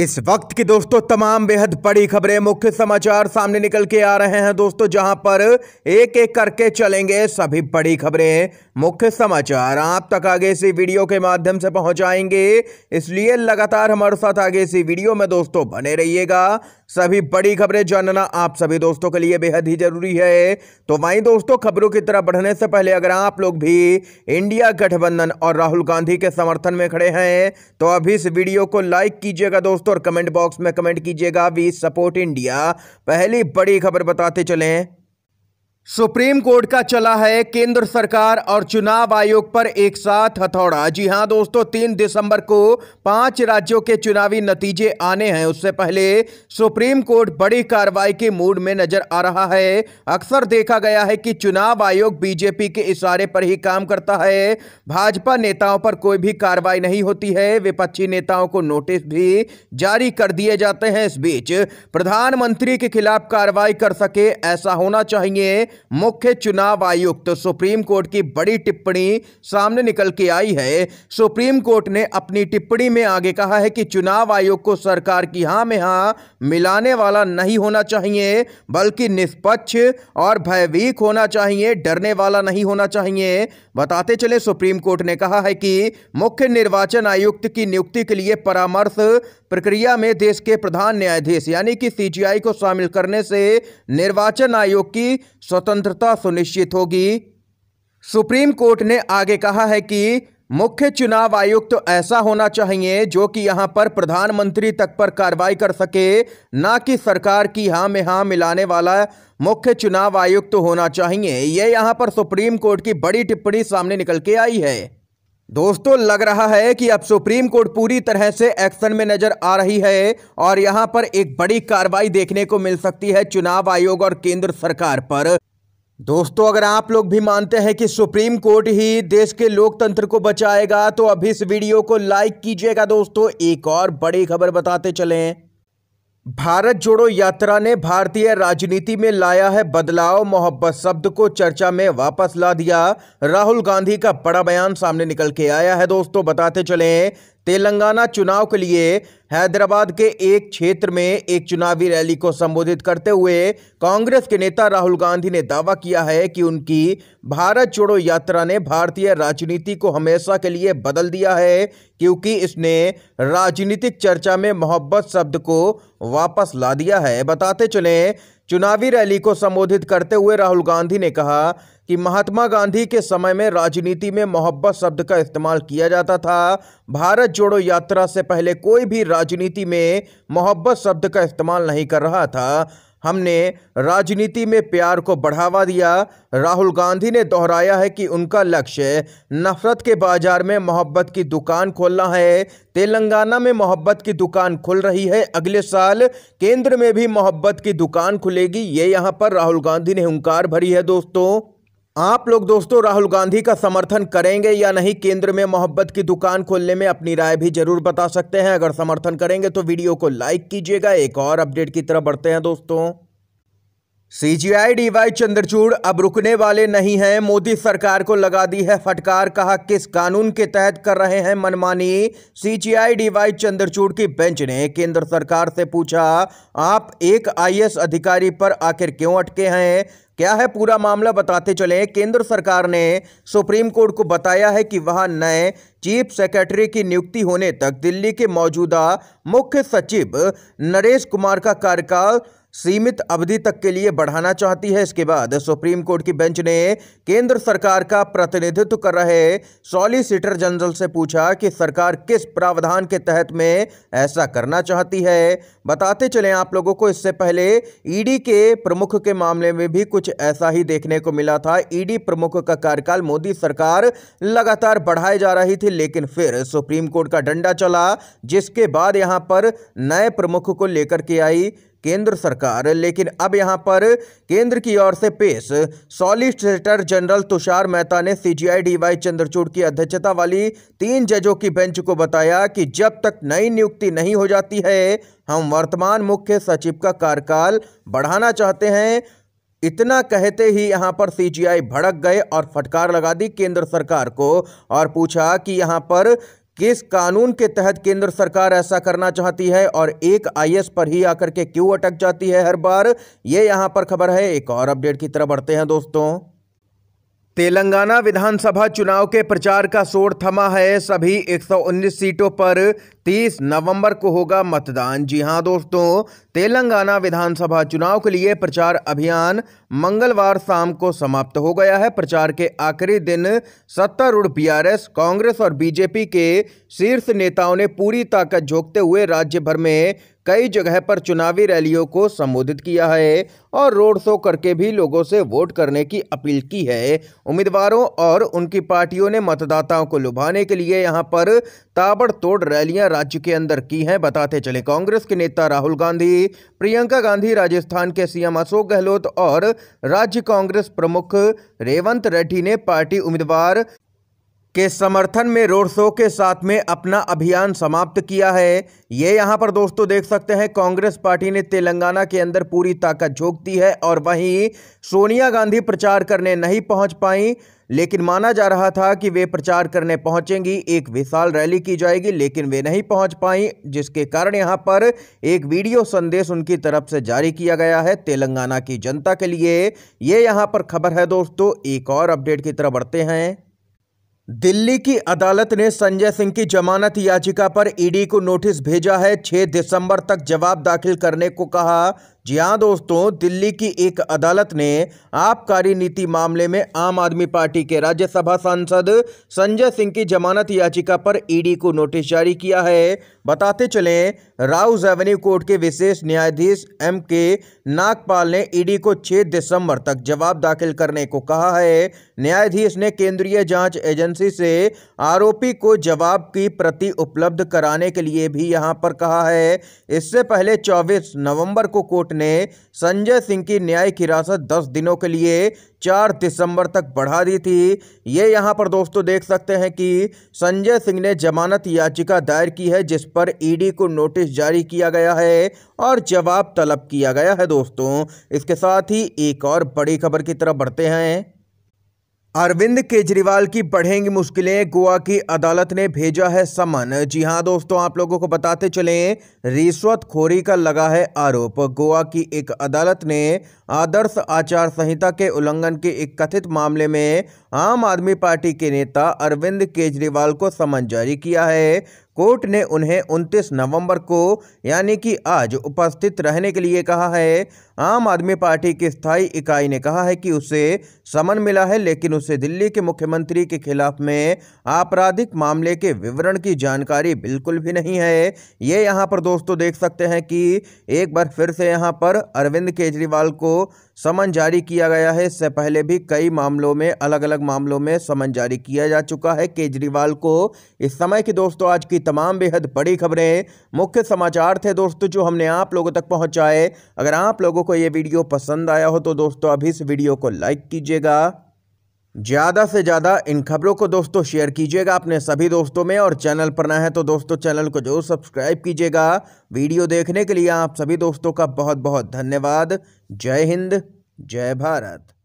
इस वक्त की दोस्तों तमाम बेहद बड़ी खबरें मुख्य समाचार सामने निकल के आ रहे हैं दोस्तों जहां पर एक एक करके चलेंगे सभी बड़ी खबरें मुख्य समाचार आप तक आगे से वीडियो के माध्यम से पहुंचाएंगे इसलिए लगातार हमारे साथ आगे से वीडियो में दोस्तों बने रहिएगा सभी बड़ी खबरें जानना आप सभी दोस्तों के लिए बेहद ही जरूरी है तो वहीं दोस्तों खबरों की तरफ बढ़ने से पहले अगर आप लोग भी इंडिया गठबंधन और राहुल गांधी के समर्थन में खड़े हैं तो अभी इस वीडियो को लाइक कीजिएगा दोस्तों दोस्तों और कमेंट बॉक्स में कमेंट कीजिएगा वी सपोर्ट इंडिया पहली बड़ी खबर बताते चले सुप्रीम कोर्ट का चला है केंद्र सरकार और चुनाव आयोग पर एक साथ हथौड़ा जी हां दोस्तों तीन दिसंबर को पांच राज्यों के चुनावी नतीजे आने हैं उससे पहले सुप्रीम कोर्ट बड़ी कार्रवाई के मूड में नजर आ रहा है अक्सर देखा गया है कि चुनाव आयोग बीजेपी के इशारे पर ही काम करता है भाजपा नेताओं पर कोई भी कार्रवाई नहीं होती है विपक्षी नेताओं को नोटिस भी जारी कर दिए जाते हैं इस बीच प्रधानमंत्री के खिलाफ कार्रवाई कर सके ऐसा होना चाहिए मुख्य चुनाव आयुक्त तो सुप्रीम कोर्ट की बड़ी टिप्पणी सामने निकल के आई है सुप्रीम कोर्ट ने अपनी टिप्पणी में आगे कहा है कि चुनाव आयोग को सरकार की हां में हां मिलाने वाला नहीं होना चाहिए बल्कि निष्पक्ष और भयभीक होना चाहिए डरने वाला नहीं होना चाहिए बताते चले सुप्रीम कोर्ट ने कहा है कि मुख्य निर्वाचन आयुक्त की नियुक्ति के लिए परामर्श प्रक्रिया में देश के प्रधान न्यायाधीश यानी कि सीजीआई को शामिल करने से निर्वाचन आयोग की स्वतंत्रता सुनिश्चित होगी सुप्रीम कोर्ट ने आगे कहा है कि मुख्य चुनाव आयुक्त तो ऐसा होना चाहिए जो कि यहां पर प्रधानमंत्री तक पर कार्रवाई कर सके ना कि सरकार की हां में हां मिलाने वाला मुख्य चुनाव आयुक्त तो होना चाहिए यह यहां पर सुप्रीम कोर्ट की बड़ी टिप्पणी सामने निकल के आई है दोस्तों लग रहा है कि अब सुप्रीम कोर्ट पूरी तरह से एक्शन में नजर आ रही है और यहां पर एक बड़ी कार्रवाई देखने को मिल सकती है चुनाव आयोग और केंद्र सरकार पर दोस्तों अगर आप लोग भी मानते हैं कि सुप्रीम कोर्ट ही देश के लोकतंत्र को बचाएगा तो अभी इस वीडियो को लाइक कीजिएगा दोस्तों एक और बड़ी खबर बताते चलें भारत जोड़ो यात्रा ने भारतीय राजनीति में लाया है बदलाव मोहब्बत शब्द को चर्चा में वापस ला दिया राहुल गांधी का बड़ा बयान सामने निकल के आया है दोस्तों बताते चलें तेलंगाना चुनाव के लिए हैदराबाद के एक क्षेत्र में एक चुनावी रैली को संबोधित करते हुए कांग्रेस के नेता राहुल गांधी ने दावा किया है कि उनकी भारत छोड़ो यात्रा ने भारतीय राजनीति को हमेशा के लिए बदल दिया है क्योंकि इसने राजनीतिक चर्चा में मोहब्बत शब्द को वापस ला दिया है बताते चले चुनावी रैली को संबोधित करते हुए राहुल गांधी ने कहा कि महात्मा गांधी के समय में राजनीति में मोहब्बत शब्द का इस्तेमाल किया जाता था भारत जोड़ो यात्रा से पहले कोई भी राजनीति में मोहब्बत शब्द का इस्तेमाल नहीं कर रहा था हमने राजनीति में प्यार को बढ़ावा दिया राहुल गांधी ने दोहराया है कि उनका लक्ष्य नफरत के बाजार में मोहब्बत की दुकान खोलना है तेलंगाना में मोहब्बत की दुकान खुल रही है अगले साल केंद्र में भी मोहब्बत की दुकान खुलेगी ये यहाँ पर राहुल गांधी ने हंकार भरी है दोस्तों आप लोग दोस्तों राहुल गांधी का समर्थन करेंगे या नहीं केंद्र में मोहब्बत की दुकान खोलने में अपनी राय भी जरूर बता सकते हैं अगर समर्थन करेंगे तो वीडियो को लाइक कीजिएगा एक और अपडेट की तरफ बढ़ते हैं दोस्तों सीजीआई डीवाई चंद्रचूड़ अब रुकने वाले नहीं हैं मोदी सरकार को लगा दी है फटकार कहा किस कानून के तहत कर रहे हैं मनमानी सीजीआई डीवाई चंद्रचूड़ की बेंच ने केंद्र सरकार से पूछा आप एक आईएएस अधिकारी पर आखिर क्यों अटके हैं क्या है पूरा मामला बताते चले केंद्र सरकार ने सुप्रीम कोर्ट को बताया है कि वह नए चीफ सेक्रेटरी की नियुक्ति होने तक दिल्ली के मौजूदा मुख्य सचिव नरेश कुमार का कार्यकाल सीमित अवधि तक के लिए बढ़ाना चाहती है इसके बाद सुप्रीम कोर्ट की बेंच ने केंद्र सरकार का प्रतिनिधित्व कर रहे सॉलिसिटर जनरल से पूछा कि सरकार किस प्रावधान के तहत में ऐसा करना चाहती है बताते चले आप लोगों को इससे पहले ईडी के प्रमुख के मामले में भी कुछ ऐसा ही देखने को मिला था ईडी प्रमुख का कार्यकाल मोदी सरकार लगातार बढ़ाए जा रही थी लेकिन फिर सुप्रीम कोर्ट का डंडा चला जिसके बाद यहाँ यहाँ पर नए प्रमुख को लेकर के आई केंद्र सरकार लेकिन अब यहां पर केंद्र की ओर से पेश सॉलिसिटर जनरल तुषार मेहता ने सीजीआई डीवाई चंद्रचूड़ की अध्यक्षता वाली तीन जजों की बेंच को बताया कि जब तक नई नियुक्ति नहीं हो जाती है हम वर्तमान मुख्य सचिव का कार्यकाल बढ़ाना चाहते हैं इतना कहते ही यहां पर सीजीआई भड़क गए और फटकार लगा दी केंद्र सरकार को और पूछा कि यहां पर किस कानून के तहत केंद्र सरकार ऐसा करना चाहती है और एक आईएएस पर ही आकर के क्यों अटक जाती है हर बार ये यहां पर खबर है एक और अपडेट की तरफ बढ़ते हैं दोस्तों तेलंगाना विधानसभा चुनाव के प्रचार का शोर थमा है सभी 119 सीटों पर 30 नवंबर को होगा मतदान जी हां दोस्तों तेलंगाना विधानसभा चुनाव के लिए प्रचार अभियान मंगलवार शाम को समाप्त हो गया है प्रचार के आखिरी दिन सत्तारूढ़ बीआरएस कांग्रेस और बीजेपी के शीर्ष नेताओं ने पूरी ताकत झोंकते हुए राज्य भर में कई जगह पर चुनावी रैलियों को संबोधित किया है और रोड शो करके भी लोगों से वोट करने की अपील की है उम्मीदवारों और उनकी पार्टियों ने मतदाताओं को लुभाने के लिए यहां पर ताबड़तोड़ रैलियां राज्य के अंदर की हैं बताते चले कांग्रेस के नेता राहुल गांधी प्रियंका गांधी राजस्थान के सीएम अशोक गहलोत और राज्य कांग्रेस प्रमुख रेवंत रेड्डी ने पार्टी उम्मीदवार के समर्थन में रोड शो के साथ में अपना अभियान समाप्त किया है ये यहाँ पर दोस्तों देख सकते हैं कांग्रेस पार्टी ने तेलंगाना के अंदर पूरी ताकत झोंक दी है और वहीं सोनिया गांधी प्रचार करने नहीं पहुँच पाई लेकिन माना जा रहा था कि वे प्रचार करने पहुंचेंगी एक विशाल रैली की जाएगी लेकिन वे नहीं पहुंच पाई जिसके कारण यहां पर एक वीडियो संदेश उनकी तरफ से जारी किया गया है तेलंगाना की जनता के लिए ये यहां पर खबर है दोस्तों एक और अपडेट की तरफ बढ़ते हैं दिल्ली की अदालत ने संजय सिंह की जमानत याचिका पर ईडी को नोटिस भेजा है 6 दिसंबर तक जवाब दाखिल करने को कहा जी हाँ दोस्तों दिल्ली की एक अदालत ने आबकारी नीति मामले में आम आदमी पार्टी के राज्यसभा सांसद संजय सिंह की जमानत याचिका पर ईडी को नोटिस जारी किया है बताते चलें राउज एवेन्यू कोर्ट के विशेष न्यायाधीश एम के नागपाल ने ईडी को 6 दिसंबर तक जवाब दाखिल करने को कहा है न्यायाधीश ने केंद्रीय जाँच एजेंसी से आरोपी को जवाब की प्रति उपलब्ध कराने के लिए भी यहाँ पर कहा है इससे पहले चौबीस नवम्बर को कोर्ट कोर्ट ने संजय सिंह की न्यायिक हिरासत 10 दिनों के लिए 4 दिसंबर तक बढ़ा दी थी ये यहाँ पर दोस्तों देख सकते हैं कि संजय सिंह ने जमानत याचिका दायर की है जिस पर ईडी को नोटिस जारी किया गया है और जवाब तलब किया गया है दोस्तों इसके साथ ही एक और बड़ी खबर की तरफ बढ़ते हैं अरविंद केजरीवाल की बढ़ेंगी मुश्किलें गोवा की अदालत ने भेजा है समन जी हां दोस्तों आप लोगों को बताते चले खोरी का लगा है आरोप गोवा की एक अदालत ने आदर्श आचार संहिता के उल्लंघन के एक कथित मामले में आम आदमी पार्टी के नेता अरविंद केजरीवाल को समन जारी किया है कोर्ट ने उन्हें 29 नवंबर को यानी कि आज उपस्थित रहने के लिए कहा है आम आदमी पार्टी की स्थायी इकाई ने कहा है कि उसे समन मिला है लेकिन उसे दिल्ली के मुख्यमंत्री के खिलाफ में आपराधिक मामले के विवरण की जानकारी बिल्कुल भी नहीं है ये यहाँ पर दोस्तों देख सकते हैं कि एक बार फिर से यहाँ पर अरविंद केजरीवाल को समन जारी किया गया है इससे पहले भी कई मामलों में अलग अलग मामलों में समन जारी किया जा चुका है केजरीवाल को इस समय की दोस्तों आज की तमाम बेहद बड़ी खबरें मुख्य समाचार थे दोस्तों जो हमने आप लोगों तक पहुंचाए अगर आप लोगों को ये वीडियो पसंद आया हो तो दोस्तों अभी इस वीडियो को लाइक कीजिएगा ज़्यादा से ज़्यादा इन खबरों को दोस्तों शेयर कीजिएगा अपने सभी दोस्तों में और चैनल पर ना है तो दोस्तों चैनल को जरूर सब्सक्राइब कीजिएगा वीडियो देखने के लिए आप सभी दोस्तों का बहुत बहुत धन्यवाद जय हिंद जय भारत